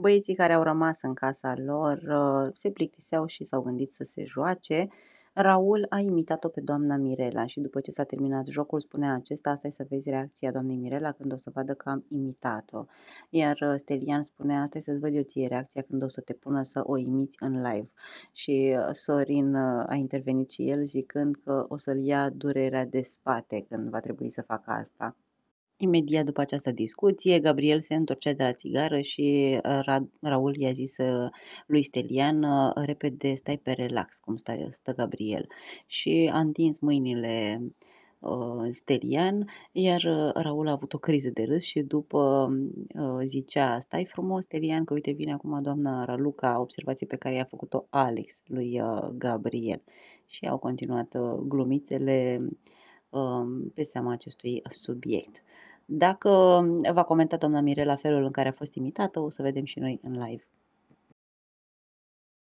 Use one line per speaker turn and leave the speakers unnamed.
Băieții care au rămas în casa lor uh, se plictiseau și s-au gândit să se joace. Raul a imitat-o pe doamna Mirela și după ce s-a terminat jocul, spunea acesta, asta e să vezi reacția doamnei Mirela când o să vadă că am imitat-o. Iar uh, Stelian spunea, asta e să-ți văd eu ție reacția când o să te pună să o imiți în live. Și uh, Sorin a intervenit și el zicând că o să-l ia durerea de spate când va trebui să facă asta. Imediat după această discuție, Gabriel se întorcea de la țigară și uh, Ra- Raul i-a zis uh, lui Stelian, uh, repede stai pe relax, cum stă, stă Gabriel. Și a întins mâinile uh, Stelian, iar Raul a avut o criză de râs și după uh, zicea, stai frumos, Stelian, că uite vine acum doamna Raluca, observație pe care i-a făcut-o Alex lui uh, Gabriel. Și au continuat uh, glumițele uh, Um, pe seama acestui subiect. Dacă um, va comenta doamna Mirela felul în care a fost imitată, o să vedem și noi în live.